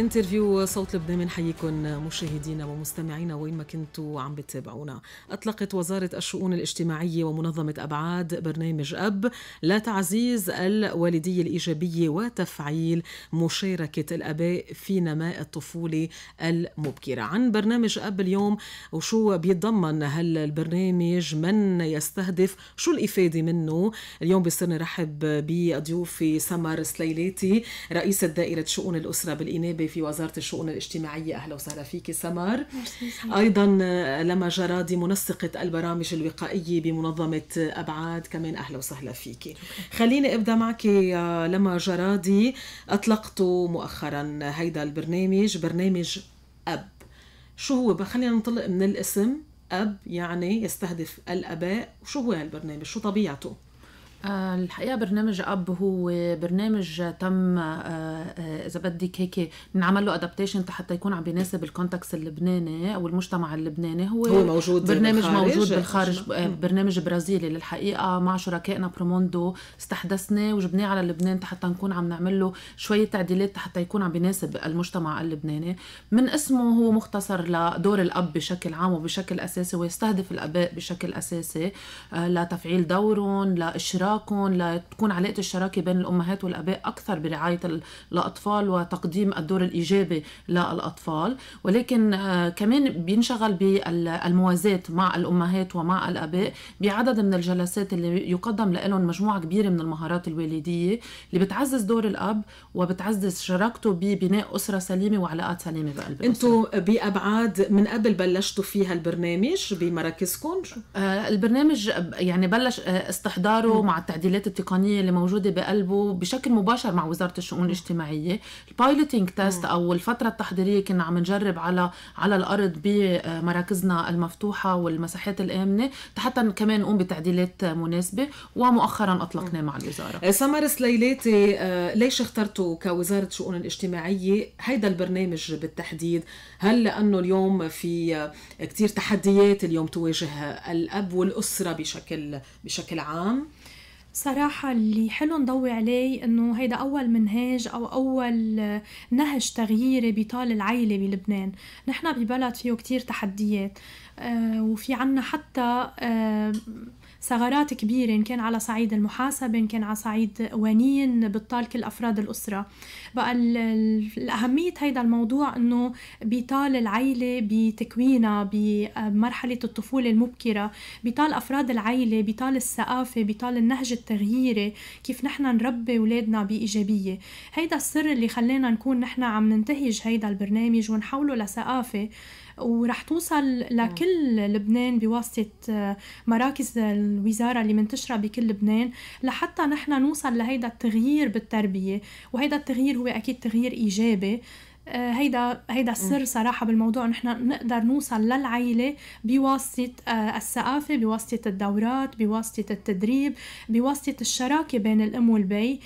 انترفيو صوت لبنان بنحييكم مشاهدينا ومستمعينا وين ما كنتوا عم بتتابعونا اطلقت وزاره الشؤون الاجتماعيه ومنظمه ابعاد برنامج اب لتعزيز الوالديه الايجابيه وتفعيل مشاركه الاباء في نماء الطفوله المبكره عن برنامج اب اليوم وشو بيتضمن هل البرنامج من يستهدف شو الافاده منه اليوم بصير نرحب بضيوفي سمر سليلاتي رئيسه دائره شؤون الاسره بالانابه في وزارة الشؤون الاجتماعية أهلا وسهلا فيك سمر أيضا آه، لما جرادي منسقة البرامج الوقائية بمنظمة آه، أبعاد كمان أهلا وسهلا فيك خليني أبدأ معك لما جرادي أطلقت مؤخرا هيدا البرنامج برنامج أب شو هو خلينا ننطلق من الاسم أب يعني يستهدف الأباء وشو هو هالبرنامج شو طبيعته آه، الحقيقه برنامج اب هو برنامج تم آه، آه، اذا بدك هيك نعمل له ادابتيشن حتى يكون عم بيناسب الكونتكست اللبناني او المجتمع اللبناني هو, هو موجود برنامج بالخارج. موجود بالخارج برنامج برازيلي للحقيقه مع شركائنا بروموندو استحدثناه وجبناه على لبنان حتى نكون عم نعمل له شويه تعديلات حتى يكون عم بيناسب المجتمع اللبناني من اسمه هو مختصر لدور الاب بشكل عام وبشكل اساسي ويستهدف الاباء بشكل اساسي لتفعيل دورهم لاشراك لأولادكم لتكون علاقة الشراكة بين الأمهات والآباء أكثر برعاية الأطفال وتقديم الدور الإيجابي للأطفال ولكن آه، كمان بينشغل بالموازاة مع الأمهات ومع الآباء بعدد من الجلسات اللي يقدم لهم مجموعة كبيرة من المهارات الوالدية اللي بتعزز دور الأب وبتعزز شراكته ببناء أسرة سليمة وعلاقات سليمة بقلب أنتم بأبعاد من قبل بلشتوا فيها البرنامج بمراكزكم؟ آه البرنامج يعني بلش آه، استحضاره مع التعديلات التقنيه اللي موجوده بقلبه بشكل مباشر مع وزاره الشؤون الاجتماعيه البايلوتينج تيست او الفتره التحضيريه كنا عم نجرب على على الارض بمراكزنا المفتوحه والمساحات الامنه حتى كمان نقوم بتعديلات مناسبه ومؤخرا اطلقناه مع الوزاره سمر سليلاتي آه، ليش اخترتوا كوزاره شؤون الاجتماعيه هيدا البرنامج بالتحديد هل لانه اليوم في آه، كثير تحديات اليوم تواجه الاب والاسره بشكل بشكل عام صراحة اللي حلو نضوي عليه انه هيدا اول منهاج او اول آه، نهج تغييري بطال العيلة بلبنان نحنا ببلد فيه كتير تحديات آه، وفي عنا حتى آه، ثغرات كبيرة إن كان على صعيد المحاسبة إن كان على صعيد قوانين بطال كل أفراد الأسرة بقى الأهمية هيدا الموضوع إنه بيطال العيلة بتكوينها بمرحلة الطفولة المبكرة بيطال أفراد العيلة بيطال الثقافة بيطال النهج التغييري كيف نحن نربي أولادنا بإيجابية هيدا السر اللي خلينا نكون نحن عم ننتهج هيدا البرنامج ونحوله لثقافة وراح توصل آه. لكل لبنان بواسطة آه، مراكز الوزارة اللي منتشرة بكل لبنان لحتى نحن نوصل لهيدا التغيير بالتربية وهيدا التغيير هو أكيد تغيير إيجابي آه، هيدا هيدا السر صراحه بالموضوع نحن نقدر نوصل للعائله بواسطه الثقافه بواسطه الدورات بواسطه التدريب بواسطه الشراكه بين الام والبي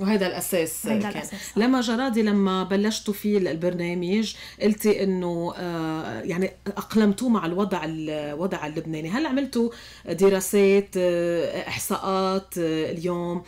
وهذا الاساس هيدا كان الأساس. لما جرادي لما بلشتوا فيه البرنامج قلتي انه آه، يعني اقلمتوا مع الوضع الوضع اللبناني هل عملتوا دراسات آه، احصاءات آه، اليوم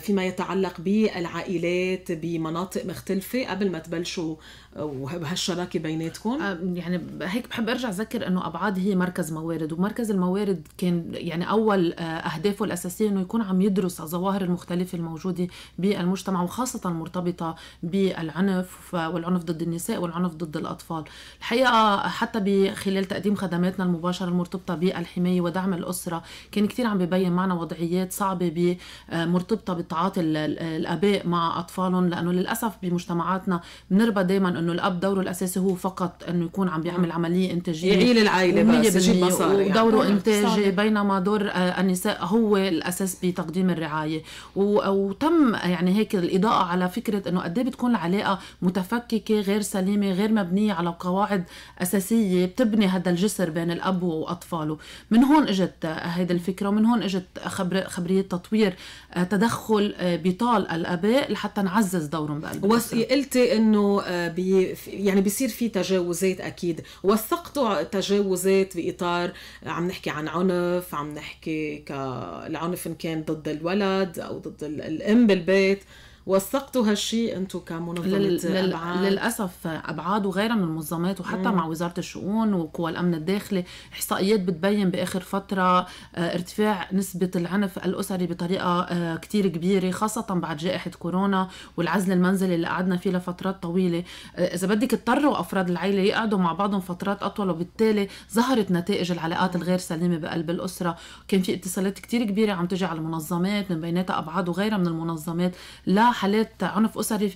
فيما يتعلق بالعائلات بمناطق مختلفه قبل ما تبلشوا وهالشراكه بيناتكم آه، يعني هيك بحب ارجع اذكر انه ابعاد هي مركز موارد ومركز الموارد كان يعني اول آه، اهدافه الاساسيه انه يكون عم يدرس الظواهر المختلفه الموجوده بالمجتمع وخاصه المرتبطه بالعنف والعنف ضد النساء والعنف ضد الاطفال الحقيقه حتى خلال تقديم خدماتنا المباشره المرتبطه بالحمايه ودعم الاسره كان كثير عم ببين معنا وضعيات صعبه آه، مرتبطه بتعاطي الاباء مع اطفالهم لانه للاسف بمجتمعاتنا بنربى دائما انه الاب دوره الاساسي هو فقط انه يكون عم بيعمل عمليه انتاجيه يعيل العائله بس يجيب مصاري يعني. ودوره يعني. انتاجي بينما دور آه، النساء هو الاساس بتقديم الرعايه وتم يعني هيك الاضاءه على فكره انه قد إيه بتكون العلاقه متفككه غير سليمه غير مبنيه على قواعد اساسيه بتبني هذا الجسر بين الاب واطفاله من هون اجت آه، هيدي الفكره ومن هون اجت خبر خبريه تطوير آه، تدخل بطال الاباء لحتى نعزز دورهم بقلب قلتي انه بي يعني بيصير في تجاوزات اكيد وثقتوا تجاوزات باطار عم نحكي عن عنف عم نحكي كالعنف ان كان ضد الولد او ضد الام بالبيت وثقتوا هالشيء انتم كمنظمه لل... ابعاد للاسف ابعاد وغيرها من المنظمات وحتى مم. مع وزاره الشؤون وقوى الامن الداخلي احصائيات بتبين باخر فتره آه، ارتفاع نسبه العنف الاسري بطريقه آه، كثير كبيره خاصه بعد جائحه كورونا والعزل المنزلي اللي قعدنا فيه لفترات طويله آه، اذا بدك اضطروا افراد العائله يقعدوا مع بعضهم فترات اطول وبالتالي ظهرت نتائج العلاقات الغير سليمه بقلب الاسره كان في اتصالات كثير كبيره عم تجي على المنظمات من بيناتها ابعاد وغيرها من المنظمات لا حالات عنف اسري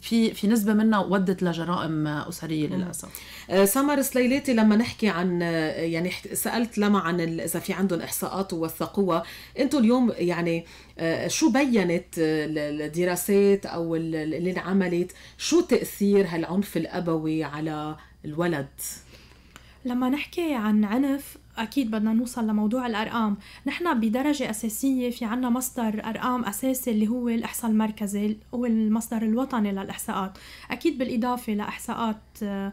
في في نسبه منها ودت لجرائم اسريه للاسف آه، سمر سليلاتي لما نحكي عن آه، يعني سالت لما عن اذا في عندهم احصاءات ووثقوها انتم اليوم يعني آه، شو بينت الدراسات او اللي انعملت شو تاثير هالعنف الابوي على الولد لما نحكي عن عنف اكيد بدنا نوصل لموضوع الارقام نحن بدرجه اساسيه في عنا مصدر ارقام اساسي اللي هو الاحصاء المركزي هو المصدر الوطني للاحصاءات اكيد بالاضافه لاحصاءات آه،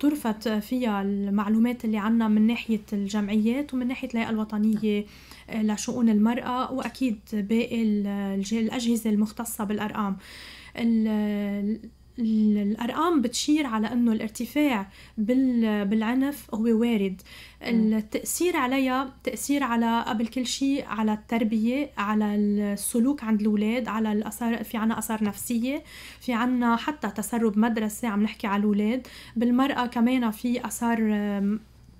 ترفت فيها المعلومات اللي عنا من ناحيه الجمعيات ومن ناحيه الهيئه الوطنيه آه، لشؤون المراه واكيد باقي الاجهزه المختصه بالارقام الارقام بتشير على انه الارتفاع بالعنف هو وارد التاثير عليها تاثير على قبل كل شيء على التربيه على السلوك عند الاولاد على الاثار في عنا اثار نفسيه في عنا حتى تسرب مدرسه عم نحكي على الاولاد بالمراه كمان في اثار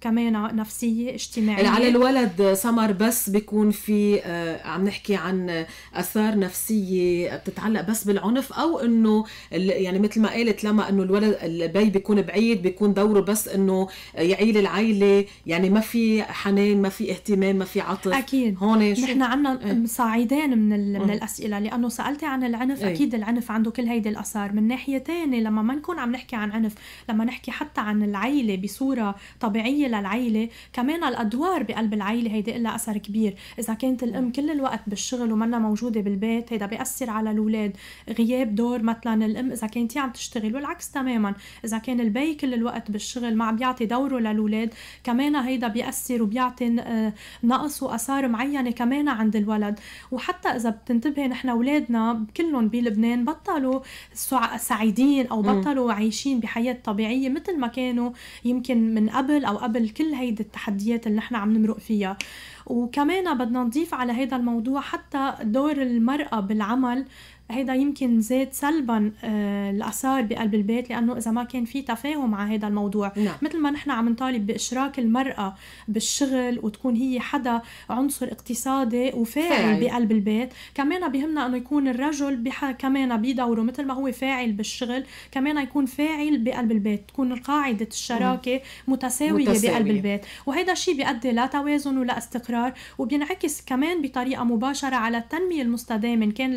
كمان نفسيه اجتماعيه يعني على الولد سمر بس بيكون في آه، عم نحكي عن اثار نفسيه بتتعلق بس بالعنف او انه يعني مثل ما قالت لما انه الولد البي بيكون بعيد بيكون دوره بس انه يعيل العيله يعني ما في حنان ما في اهتمام ما في عطف اكيد هون نحن عندنا إيه. صعيدين من من الاسئله لانه سالتي عن العنف أي. اكيد العنف عنده كل هيدي الاثار من ناحيه ثانيه لما ما نكون عم نحكي عن عنف لما نحكي حتى عن العيله بصوره طبيعيه للعيله كمان الادوار بقلب العيله هيدي لها اثر كبير اذا كانت الام كل الوقت بالشغل ومنا موجوده بالبيت هيدا بياثر على الاولاد غياب دور مثلا الام اذا كانت عم تشتغل والعكس تماما اذا كان البي كل الوقت بالشغل ما عم بيعطي دوره للاولاد كمان هيدا بياثر وبيعطي آه، نقص واثار معينه كمان عند الولد وحتى اذا بتنتبهي نحن اولادنا كلهم بلبنان بطلوا سعيدين او بطلوا عايشين بحياه طبيعيه مثل ما كانوا يمكن من قبل او قبل كل هيدي التحديات اللي نحن عم نمرق فيها وكمان بدنا نضيف على هذا الموضوع حتى دور المرأة بالعمل هيدا يمكن زاد سلبا الاثار آه، بقلب البيت لانه اذا ما كان في تفاهم على هذا الموضوع نعم. مثل ما نحن عم نطالب باشراك المراه بالشغل وتكون هي حدا عنصر اقتصادي وفاعل بقلب البيت كمان بهمنا انه يكون الرجل بح... كمان بدوره مثل ما هو فاعل بالشغل كمان يكون فاعل بقلب البيت تكون قاعده الشراكه متساويه, نعم. متساوية. بقلب البيت وهذا الشيء بيؤدي لا توازن ولا استقرار وبينعكس كمان بطريقه مباشره على التنميه المستدامه ان كان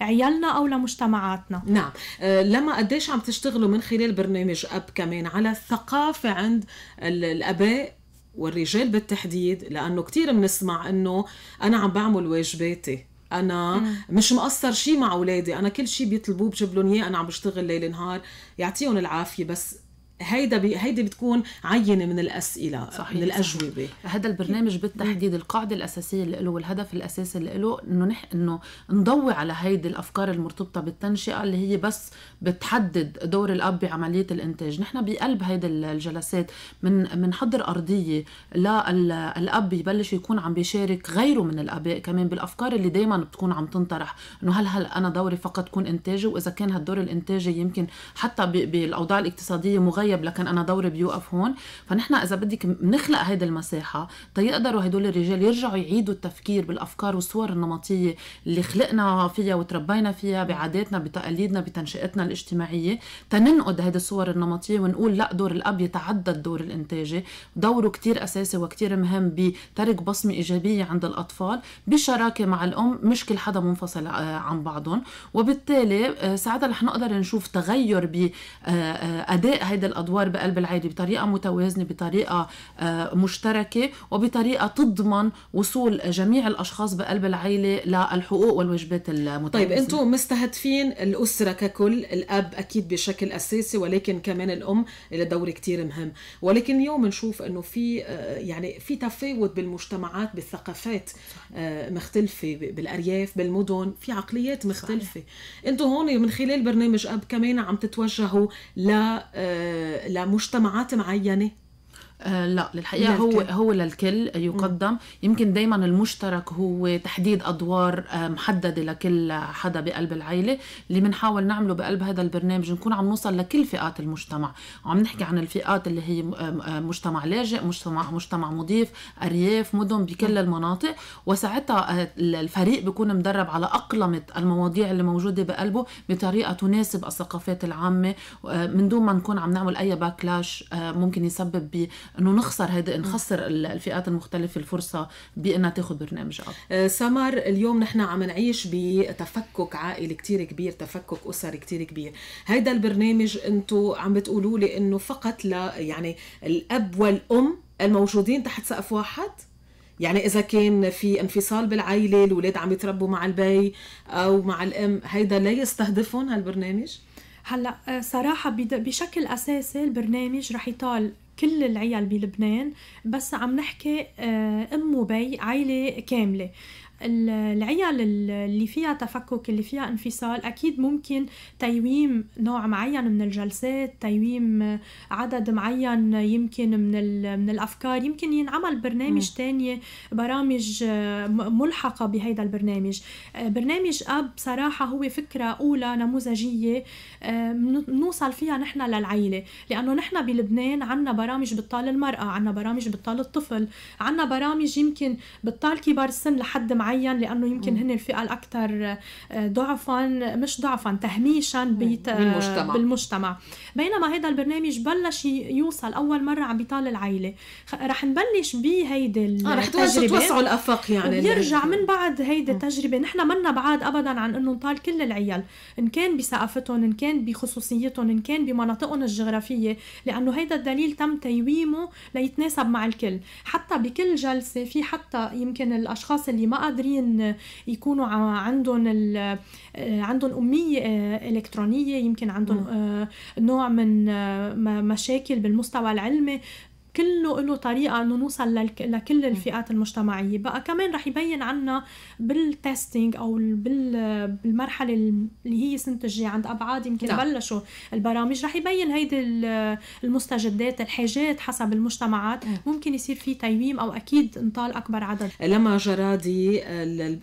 لعيال لنا او لمجتمعاتنا نعم آه، لما قديش عم تشتغلوا من خلال برنامج اب كمان على الثقافه عند الاباء والرجال بالتحديد لانه كثير بنسمع انه انا عم بعمل واجباتي انا مم. مش مقصر شيء مع اولادي انا كل شيء بيطلبوه بجيب لهم اياه انا عم بشتغل ليل نهار يعطيهم العافيه بس هيدا بي هيدي بتكون عينه من الاسئله صحيح من الاجوبه هذا البرنامج بالتحديد القاعده الاساسيه اللي له والهدف الاساسي اللي له انه نح... انه نضوي على هيدي الافكار المرتبطه بالتنشئه اللي هي بس بتحدد دور الاب بعمليه الانتاج نحن بقلب هيدي الجلسات من بنحضر ارضيه للاب يبلش يكون عم بيشارك غيره من الاباء كمان بالافكار اللي دائما بتكون عم تنطرح انه هل هل انا دوري فقط تكون انتاجي واذا كان هالدور الانتاجي يمكن حتى بالاوضاع الاقتصاديه مغير طيب لكن انا دوري بيوقف هون فنحن اذا بدك بنخلق هيدي المساحه تيقدروا هدول الرجال يرجعوا يعيدوا التفكير بالافكار والصور النمطيه اللي خلقنا فيها وتربينا فيها بعاداتنا بتقاليدنا بتنشئتنا الاجتماعيه تننقد هيدي الصور النمطيه ونقول لا دور الاب يتعدى الدور الانتاجي دوره كتير اساسي وكتير مهم بترك بصمه ايجابيه عند الاطفال بشراكه مع الام مش كل حدا منفصل آه، عن بعضهم وبالتالي آه، ساعتها رح نقدر نشوف تغير باداء آه، هيدا الادوار بقلب العائله بطريقه متوازنه بطريقه آه، مشتركه وبطريقه تضمن وصول جميع الاشخاص بقلب العائله للحقوق والواجبات المتوازنه طيب انتم مستهدفين الاسره ككل الاب اكيد بشكل اساسي ولكن كمان الام لها دور كثير مهم ولكن اليوم نشوف انه في آه، يعني في تفاوت بالمجتمعات بالثقافات آه، مختلفه بالارياف بالمدن في عقليات مختلفه انتم هون من خلال برنامج اب كمان عم تتوجهوا ل لمجتمعات معينه آه لا للحقيقه هو هو للكل يقدم م. يمكن دائما المشترك هو تحديد ادوار آه محدده لكل حدا بقلب العيله اللي بنحاول نعمله بقلب هذا البرنامج نكون عم نوصل لكل فئات المجتمع وعم نحكي عن الفئات اللي هي مجتمع لاجئ مجتمع مجتمع مضيف ارياف مدن بكل م. المناطق وساعتها آه، الفريق بيكون مدرب على اقلمه المواضيع اللي موجوده بقلبه بطريقه تناسب الثقافات العامه آه، من دون ما نكون عم نعمل اي باكلاش آه، ممكن يسبب انه نخسر هذا نخسر الفئات المختلفه الفرصه بانها تاخذ برنامج اب آه، سمر اليوم نحن عم نعيش بتفكك عائلي كثير كبير تفكك اسري كثير كبير هيدا البرنامج انتم عم بتقولوا لي انه فقط ل يعني الاب والام الموجودين تحت سقف واحد يعني اذا كان في انفصال بالعائله الاولاد عم يتربوا مع البي او مع الام هيدا لا يستهدفهم هالبرنامج هلا آه، صراحه بشكل اساسي البرنامج رح يطال كل العيال بلبنان بس عم نحكي آه، ام وبي عائله كامله العيال اللي فيها تفكك اللي فيها انفصال اكيد ممكن تيويم نوع معين من الجلسات تيويم عدد معين يمكن من من الافكار يمكن ينعمل برنامج تانية برامج آه، ملحقه بهيدا البرنامج آه، برنامج اب صراحه هو فكره اولى نموذجيه آه، نوصل فيها نحن للعيله لانه نحن بلبنان عنا برامج بتطال المراه عنا برامج بتطال الطفل عنا برامج يمكن بتطال كبار السن لحد معين معين لانه يمكن هن الفئه الاكثر آه، ضعفا مش ضعفا تهميشا آه، بالمجتمع. بالمجتمع بينما هذا البرنامج بلش يوصل اول مره عم بيطال العائله رح نبلش بهيدي التجربه آه رح توسعوا الافاق يعني يرجع من بعد هيدي التجربه نحن منا بعاد ابدا عن انه نطال كل العيال ان كان بثقافتهم ان كان بخصوصيتهم ان كان بمناطقهم الجغرافيه لانه هيدا الدليل تم تيويمه ليتناسب مع الكل حتى بكل جلسه في حتى يمكن الاشخاص اللي ما قدروا قادرين يكونوا عندهم آه، عندهم اميه آه، الكترونيه يمكن عندهم آه، نوع من مشاكل بالمستوى العلمي كله له طريقه انه نوصل لكل الفئات المجتمعيه بقى كمان رح يبين عنا بالتستنج او بالمرحله اللي هي سنه الجاي عند ابعاد يمكن نعم. بلشوا البرامج رح يبين هيدي المستجدات الحاجات حسب المجتمعات ممكن يصير في تيميم او اكيد انطال اكبر عدد لما جرادي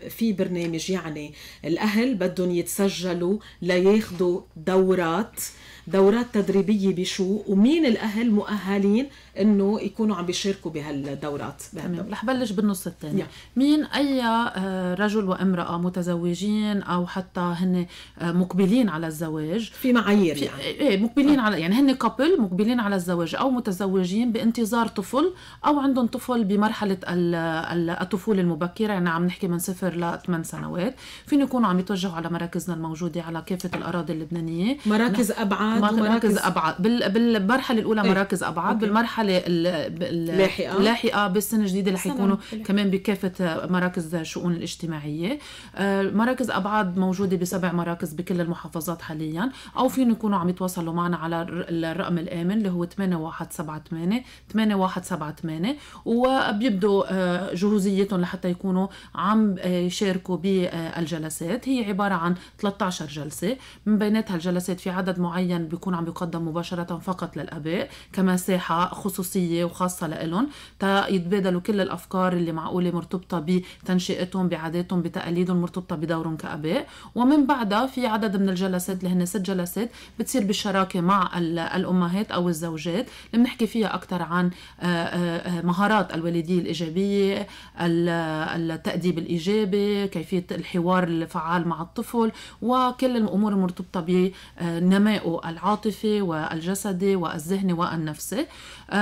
في برنامج يعني الاهل بدهم يتسجلوا لياخذوا دورات دورات تدريبيه بشو ومين الاهل مؤهلين انه يكونوا عم بيشاركوا بهالدورات بهالدورات رح بلش بالنص الثاني مين اي آه، رجل وامراه متزوجين او حتى هن آه، مقبلين على الزواج في معايير يعني ايه مقبلين آه. على يعني هن كابل مقبلين على الزواج او متزوجين بانتظار طفل او عندهم طفل بمرحله الطفوله المبكره يعني عم نحكي من صفر ل 8 سنوات فين يكونوا عم يتوجهوا على مراكزنا الموجوده على كافه الاراضي اللبنانيه مراكز ابعاد مراكز, مراكز ابعاد بالمرحله الاولى ايه. مراكز ابعاد أوكي. بالمرحله مرحله اللاحقه لاحقه بالسنه الجديده رح يكونوا كمان بكافه مراكز الشؤون الاجتماعيه آه، مراكز ابعاد موجوده بسبع مراكز بكل المحافظات حاليا او فين يكونوا عم يتواصلوا معنا على الرقم الامن اللي هو 8178 8178 وبيبدوا آه، جهوزيتهم لحتى يكونوا عم آه، يشاركوا بالجلسات هي عباره عن 13 جلسه من بيناتها الجلسات في عدد معين بيكون عم يقدم مباشره فقط للاباء كمساحة خصوصا خصوصية خصوصيه وخاصه لإلهم تا يتبادلوا كل الافكار اللي معقوله مرتبطه بتنشئتهم بعاداتهم بتقاليدهم مرتبطه بدورهم كاباء ومن بعدها في عدد من الجلسات اللي هن ست جلسات بتصير بالشراكه مع الامهات او الزوجات اللي بنحكي فيها اكثر عن آه، آه، آه، مهارات الوالديه الايجابيه التاديب الايجابي كيفيه الحوار الفعال مع الطفل وكل الامور المرتبطه بنمائه العاطفي والجسدي والذهني والنفسي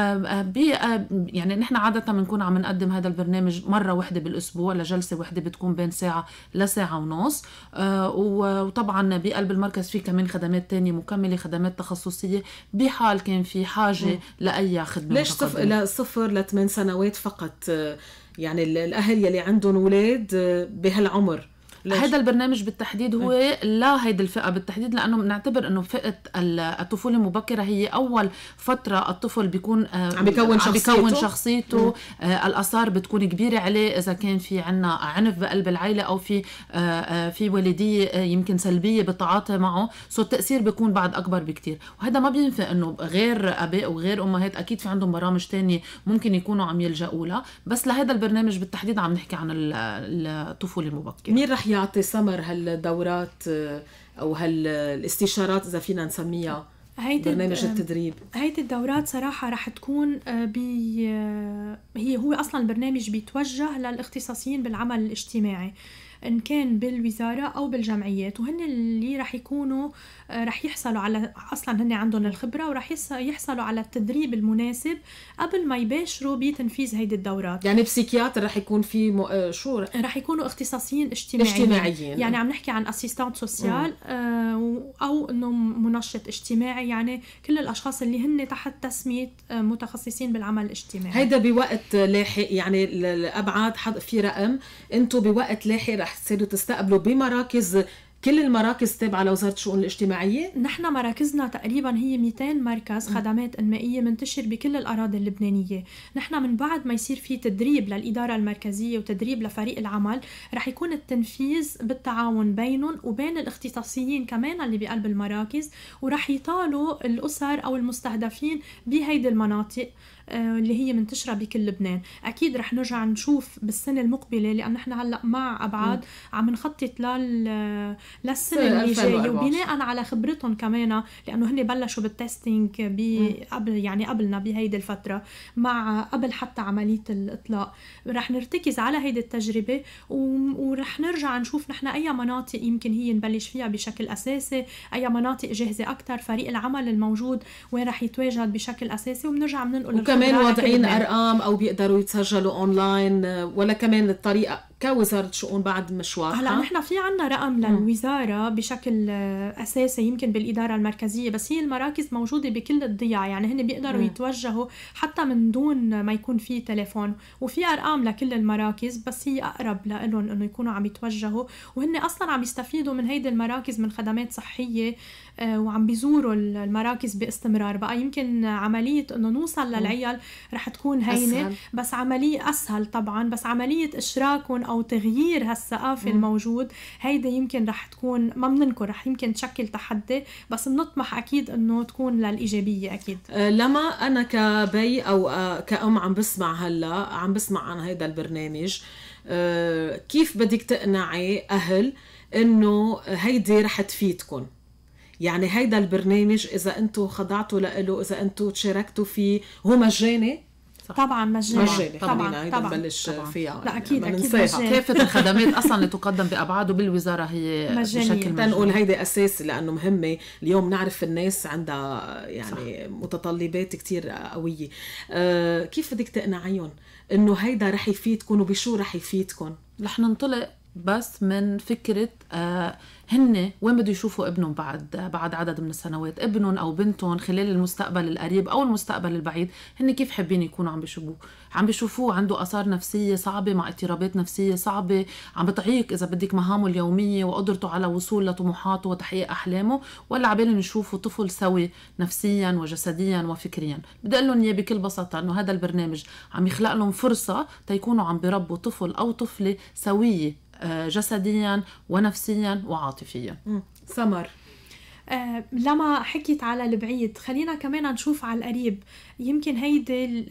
آه، يعني نحن عادة بنكون عم نقدم هذا البرنامج مرة واحدة بالأسبوع لجلسة واحدة بتكون بين ساعة لساعة ونص آه، وطبعا بقلب المركز في كمان خدمات تانية مكملة خدمات تخصصية بحال كان في حاجة لأي خدمة ليش صف... لصفر لثمان سنوات فقط آه، يعني الأهل يلي عندهم أولاد بهالعمر هذا البرنامج بالتحديد هو إيه. لا هيدي الفئه بالتحديد لانه بنعتبر انه فئه الطفوله المبكره هي اول فتره الطفل بيكون آه، عم بيكون شخصيته, بيكون شخصيته آه، الاثار بتكون كبيره عليه اذا كان في عنا عنف بقلب العيله او في آه، في والديه يمكن سلبيه بالتعاطي معه سو التاثير بيكون بعد اكبر بكثير وهذا ما بينفي انه غير اباء وغير امهات اكيد في عندهم برامج ثانيه ممكن يكونوا عم يلجؤوا لها بس لهذا البرنامج بالتحديد عم نحكي عن الطفوله المبكره مين رح يعطي ثمر هالدورات آه، او هالاستشارات اذا فينا نسميها هيدي برنامج التدريب هيدي الدورات صراحة رح تكون آه، بي آه، هي هو أصلا البرنامج بيتوجه للاختصاصيين بالعمل الاجتماعي ان كان بالوزاره او بالجمعيات وهن اللي راح يكونوا آه، راح يحصلوا على اصلا هن عندهم الخبره وراح يحصلوا على التدريب المناسب قبل ما يباشروا بتنفيذ هيدي الدورات يعني بسيكياتر راح يكون في م... آه، شو راح يكونوا اختصاصيين اجتماعيين اجتماعيين يعني عم نحكي عن اسيستانت سوسيال آه، او انه منشط اجتماعي يعني كل الاشخاص اللي هن تحت تسميه متخصصين بالعمل الاجتماعي هيدا بوقت لاحق يعني الابعاد في رقم انتم بوقت لاحق رح تصيروا تستقبلوا بمراكز كل المراكز تابعه لوزاره الشؤون الاجتماعيه؟ نحن مراكزنا تقريبا هي 200 مركز خدمات انمائيه منتشر بكل الاراضي اللبنانيه، نحن من بعد ما يصير في تدريب للاداره المركزيه وتدريب لفريق العمل، رح يكون التنفيذ بالتعاون بينهم وبين الاختصاصيين كمان اللي بقلب المراكز، ورح يطالوا الاسر او المستهدفين بهيدي المناطق، آه، اللي هي منتشره بكل لبنان اكيد رح نرجع نشوف بالسنه المقبله لان نحن هلا مع ابعاد م. عم نخطط لل للسنه اللي جايه وبناء على خبرتهم كمان لانه هن بلشوا بالتستنج قبل يعني قبلنا بهيدي الفتره مع قبل حتى عمليه الاطلاق رح نرتكز على هيدي التجربه ورح نرجع نشوف نحن اي مناطق يمكن هي نبلش فيها بشكل اساسي اي مناطق جاهزه اكثر فريق العمل الموجود وين رح يتواجد بشكل اساسي وبنرجع بننقل كمان واضعين يعني ارقام او بيقدروا يتسجلوا اونلاين آه، ولا كمان الطريقه كوزاره شؤون بعد مشوار هلا نحن في عنا رقم للوزاره بشكل آه، اساسي يمكن بالاداره المركزيه بس هي المراكز موجوده بكل الضياع يعني هن بيقدروا مم. يتوجهوا حتى من دون ما يكون في تليفون وفي ارقام لكل المراكز بس هي اقرب لهم انه يكونوا عم يتوجهوا وهن اصلا عم يستفيدوا من هيدي المراكز من خدمات صحيه آه، وعم بيزوروا المراكز باستمرار بقى يمكن عمليه انه نوصل للعيال رح تكون هينه بس عمليه اسهل طبعا بس عمليه اشراكهم او تغيير هالثقافه الموجود هيدا يمكن رح تكون ما بننكر رح يمكن تشكل تحدي بس بنطمح اكيد انه تكون للايجابيه اكيد أه، لما انا كبي او أه، كأم عم بسمع هلا عم بسمع عن هيدا البرنامج أه، كيف بدك تقنعي اهل انه هيدي رح تفيدكم يعني هيدا البرنامج اذا انتم خضعتوا له اذا انتم تشاركتوا فيه هو مجاني صح. طبعا مجاني مجاني طبعا طبعا نبلش فيها يعني، لا اكيد يعني اكيد مجاني كافه الخدمات اصلا اللي تقدم بابعاده بالوزاره هي مجانية. بشكل مجاني تنقول هيدي اساس لانه مهمه اليوم نعرف الناس عندها يعني صح. متطلبات كثير قويه أه كيف بدك تقنعيهم انه هيدا رح يفيدكم وبشو رح يفيدكم رح ننطلق بس من فكره أه هن وين بده يشوفوا ابنهم بعد بعد عدد من السنوات ابنهم او بنتهم خلال المستقبل القريب او المستقبل البعيد هن كيف حابين يكونوا عم بيشوفوه عم بيشوفوه عنده اثار نفسيه صعبه مع اضطرابات نفسيه صعبه عم بتعيق اذا بدك مهامه اليوميه وقدرته على وصول لطموحاته وتحقيق احلامه ولا عبالنا نشوفه طفل سوي نفسيا وجسديا وفكريا بدي اقول لهم اياه بكل بساطه انه هذا البرنامج عم يخلق لهم فرصه تيكونوا عم بربوا طفل او طفله سويه آه، جسديا ونفسيا وعاطفيا سمر آه، لما حكيت على البعيد خلينا كمان نشوف على القريب يمكن هيدي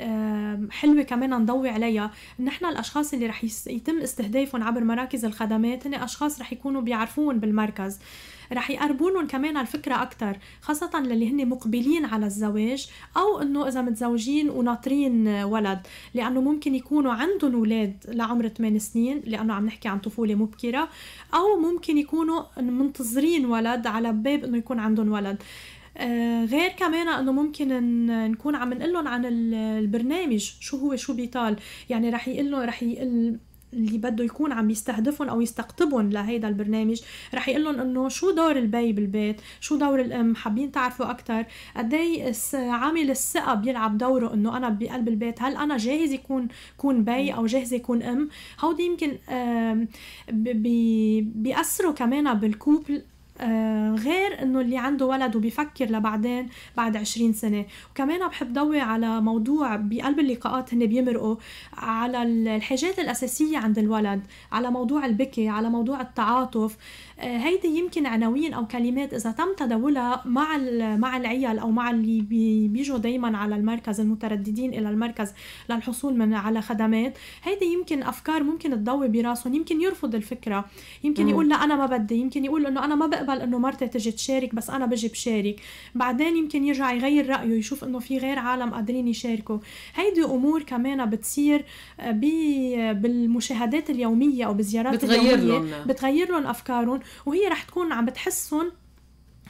حلوه كمان نضوي عليها ان احنا الاشخاص اللي رح يتم استهدافهم عبر مراكز الخدمات هن اشخاص رح يكونوا بيعرفون بالمركز رح يقربون كمان الفكرة أكتر خاصة للي هن مقبلين على الزواج أو إنه إذا متزوجين وناطرين ولد لأنه ممكن يكونوا عندهم ولاد لعمر 8 سنين لأنه عم نحكي عن طفولة مبكرة أو ممكن يكونوا منتظرين ولد على باب إنه يكون عندهم ولد آه، غير كمان انه ممكن نكون عم نقول لهم عن البرنامج شو هو شو بيطال يعني رح يقول لهم رح يقل اللي بده يكون عم يستهدفهم او يستقطبهم لهيدا البرنامج رح يقول لهم انه شو دور البي بالبيت شو دور الام حابين تعرفوا اكثر قد ايه عامل الثقه بيلعب دوره انه انا بقلب البيت هل انا جاهز يكون كون بي او جاهز يكون ام هودي يمكن بي بيأثروا كمان بالكوبل آه، غير انه اللي عنده ولد وبيفكر لبعدين بعد عشرين سنة وكمان بحب ضوي على موضوع بقلب اللقاءات هن بيمرقوا على الحاجات الأساسية عند الولد على موضوع البكي على موضوع التعاطف آه، هيدي يمكن عناوين او كلمات اذا تم تداولها مع مع العيال او مع اللي بيجوا دائما على المركز المترددين الى المركز للحصول من على خدمات هيدي يمكن افكار ممكن تضوي براسهم يمكن يرفض الفكره يمكن يقول لا انا ما بدي يمكن يقول انه انا ما بقبل انه مرتي تجي تشارك بس انا بجي بشارك بعدين يمكن يرجع يغير رايه يشوف انه في غير عالم قادرين يشاركوا هيدي امور كمان بتصير آه، بالمشاهدات اليوميه او بزيارات بتغير اليوميه لهم. بتغير لهم افكارهم وهي رح تكون عم بتحسهم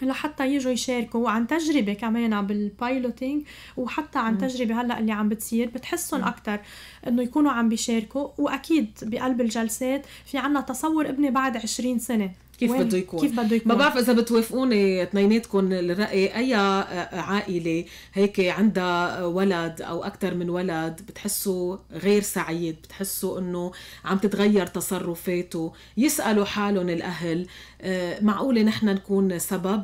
لحتى يجوا يشاركوا وعن تجربه كمان بالبايلوتينج وحتى عن م. تجربه هلا اللي عم بتصير بتحسهم اكثر انه يكونوا عم بيشاركوا واكيد بقلب الجلسات في عنا تصور ابني بعد 20 سنه كيف بده يكون كيف بده يكون ما بعرف اذا بتوافقوني اثنيناتكم الراي اي عائله هيك عندها ولد او اكثر من ولد بتحسه غير سعيد بتحسه انه عم تتغير تصرفاته يسالوا حالهم الاهل آه، معقوله نحن نكون سبب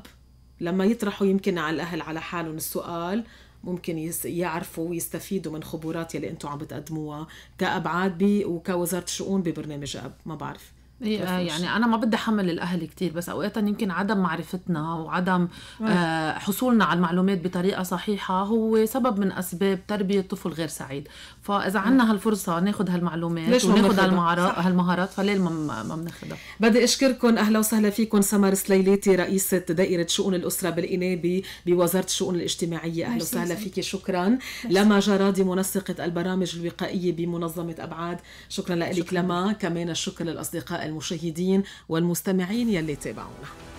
لما يطرحوا يمكن على الاهل على حالهم السؤال ممكن يعرفوا ويستفيدوا من خبرات يلي انتم عم بتقدموها كابعاد بي وكوزاره شؤون ببرنامج اب ما بعرف إيه، آه، يعني انا ما بدي احمل الاهل كثير بس اوقاتا يمكن عدم معرفتنا وعدم آه، حصولنا على المعلومات بطريقه صحيحه هو سبب من اسباب تربيه طفل غير سعيد فاذا عندنا هالفرصه ناخذ هالمعلومات وناخذ هالمهارات هالمهارات فليه ما بناخذها بدي اشكركم اهلا وسهلا فيكم سمر سليليتي رئيسه دائره شؤون الاسره بالانابي بوزاره الشؤون الاجتماعيه اهلا وسهلا فيك شكرا لما جرادي منسقه البرامج الوقائيه بمنظمه ابعاد شكرا لك لما كمان الشكر للاصدقاء المشاهدين والمستمعين يلي تابعونا